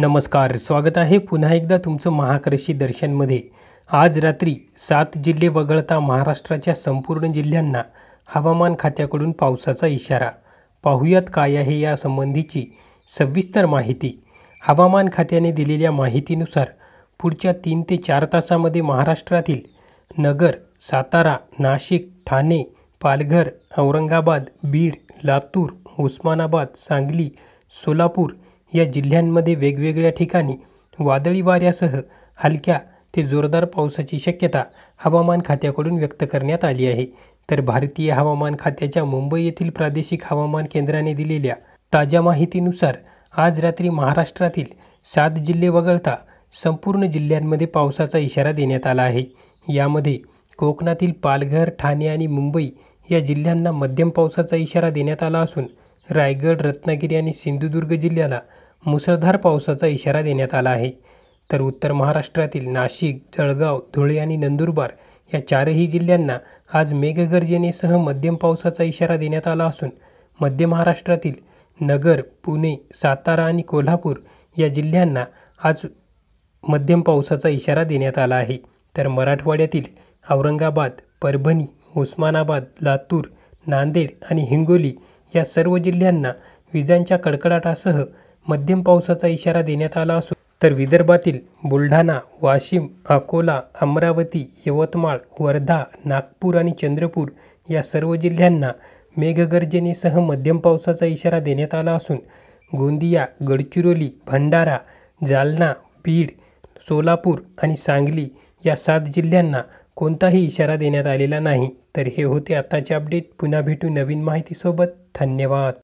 नमस्कार स्वागत आहे पुन्हा एकदा तुमचं महाकृषी दर्शनमध्ये आज रात्री सात जिल्हे वगळता महाराष्ट्राच्या संपूर्ण जिल्ह्यांना हवामान खात्याकडून पावसाचा इशारा पाहुयात काय आहे यासंबंधीची सविस्तर माहिती हवामान खात्याने दिलेल्या माहितीनुसार पुढच्या तीन ते चार तासामध्ये महाराष्ट्रातील नगर सातारा नाशिक ठाणे पालघर औरंगाबाद बीड लातूर उस्मानाबाद सांगली सोलापूर या जिल्ह्यांमध्ये वेगवेगळ्या ठिकाणी वादळी वाऱ्यासह हलक्या ते जोरदार पावसाची शक्यता हवामान खात्याकडून व्यक्त करण्यात आली आहे तर भारतीय हवामान खात्याच्या मुंबई येथील प्रादेशिक हवामान केंद्राने दिलेल्या ताज्या माहितीनुसार आज रात्री महाराष्ट्रातील सात जिल्हे वगळता संपूर्ण जिल्ह्यांमध्ये पावसाचा इशारा देण्यात आला आहे यामध्ये कोकणातील पालघर ठाणे आणि मुंबई या जिल्ह्यांना मध्यम पावसाचा इशारा देण्यात आला असून रायगड रत्नागिरी आणि सिंधुदुर्ग जिल्ह्याला मुसळधार पावसाचा इशारा देण्यात आला आहे तर उत्तर महाराष्ट्रातील नाशिक जळगाव धुळे आणि नंदुरबार या चारही जिल्ह्यांना आज मेघगर्जनेसह मध्यम पावसाचा इशारा देण्यात आला असून मध्य महाराष्ट्रातील नगर पुणे सातारा आणि कोल्हापूर या जिल्ह्यांना आज मध्यम पावसाचा इशारा देण्यात आला आहे तर मराठवाड्यातील औरंगाबाद परभणी उस्मानाबाद लातूर नांदेड आणि हिंगोली या सर्व जिल्ह्यांना विजांच्या कडकडाटासह मध्यम पावसाचा इशारा देण्यात आला असून तर विदर्भातील बुलढाणा वाशिम अकोला अमरावती यवतमाळ वर्धा नागपूर आणि चंद्रपूर या सर्व जिल्ह्यांना मेघगर्जनेसह मध्यम पावसाचा इशारा देण्यात आला असून गोंदिया गडचिरोली भंडारा जालना बीड सोलापूर आणि सांगली या सात जिल्ह्यांना कोणताही इशारा देण्यात आलेला नाही तर हे होते आत्ताचे अपडेट पुन्हा भेटू नवीन माहितीसोबत धन्यवाद